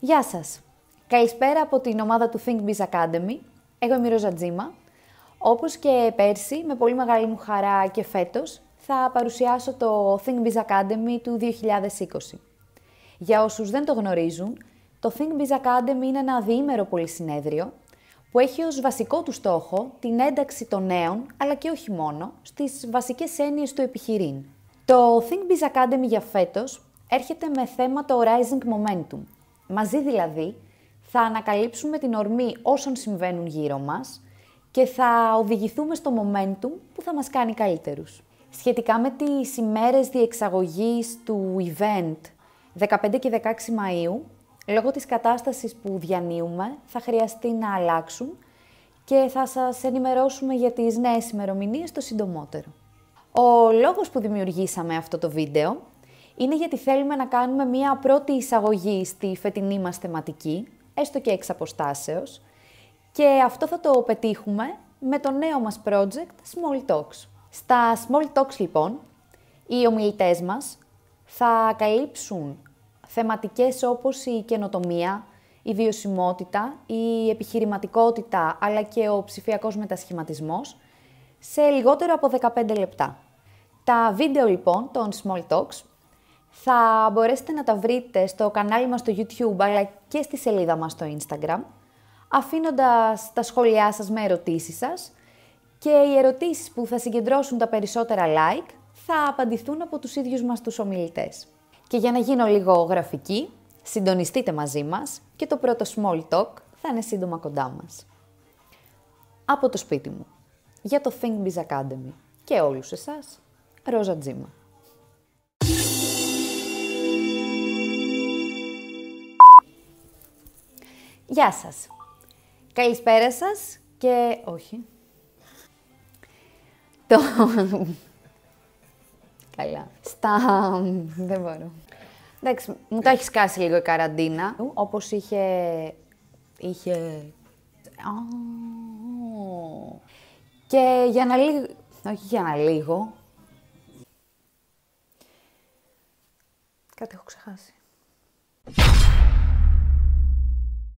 Γεια σας! Καλησπέρα από την ομάδα του Think Biz Academy. Εγώ είμαι η Ρόζα Τζίμα. Όπως και πέρσι, με πολύ μεγάλη μου χαρά και φέτος, θα παρουσιάσω το Think Biz Academy του 2020. Για όσους δεν το γνωρίζουν, το Think Biz Academy είναι ένα διήμερο πολυσυνέδριο που έχει ως βασικό του στόχο την ένταξη των νέων, αλλά και όχι μόνο, στις βασικές έννοιες του επιχειρήν. Το Think Biz Academy για φέτος έρχεται με θέμα το Rising Momentum, Μαζί δηλαδή θα ανακαλύψουμε την ορμή όσων συμβαίνουν γύρω μας και θα οδηγηθούμε στο momentum που θα μας κάνει καλύτερους. Σχετικά με τις ημέρες διεξαγωγής του event 15 και 16 Μαΐου, λόγω της κατάστασης που διανύουμε θα χρειαστεί να αλλάξουν και θα σας ενημερώσουμε για τις νέες ημερομηνίες το συντομότερο. Ο λόγος που δημιουργήσαμε αυτό το βίντεο είναι γιατί θέλουμε να κάνουμε μία πρώτη εισαγωγή στη φετινή μας θεματική, έστω και εξ αποστάσεως, και αυτό θα το πετύχουμε με το νέο μας project Small Talks. Στα Small Talks λοιπόν, οι ομιλητές μας θα καλύψουν θεματικές όπως η καινοτομία, η βιωσιμότητα, η επιχειρηματικότητα αλλά και ο ψηφιακός μετασχηματισμός σε λιγότερο από 15 λεπτά. Τα βίντεο λοιπόν των Small Talks θα μπορέσετε να τα βρείτε στο κανάλι μας στο YouTube αλλά και στη σελίδα μας στο Instagram, αφήνοντας τα σχόλιά σας με ερωτήσεις σας και οι ερωτήσεις που θα συγκεντρώσουν τα περισσότερα like θα απαντηθούν από τους ίδιους μας τους ομιλητές. Και για να γίνω λίγο γραφική, συντονιστείτε μαζί μας και το πρώτο small talk θα είναι σύντομα κοντά μας. Από το σπίτι μου, για το Think Biz Academy και όλους εσάς, Ρόζα Τζίμα. Γεια σας. Καλησπέρα σας και... Όχι. Το... Καλά. Στα... Δεν μπορώ. Εντάξει, μου τα έχεις σκάσει λίγο η καραντίνα. Όπως είχε... Είχε... Και για να λίγο... Όχι για να λίγο. Κάτι έχω ξεχάσει.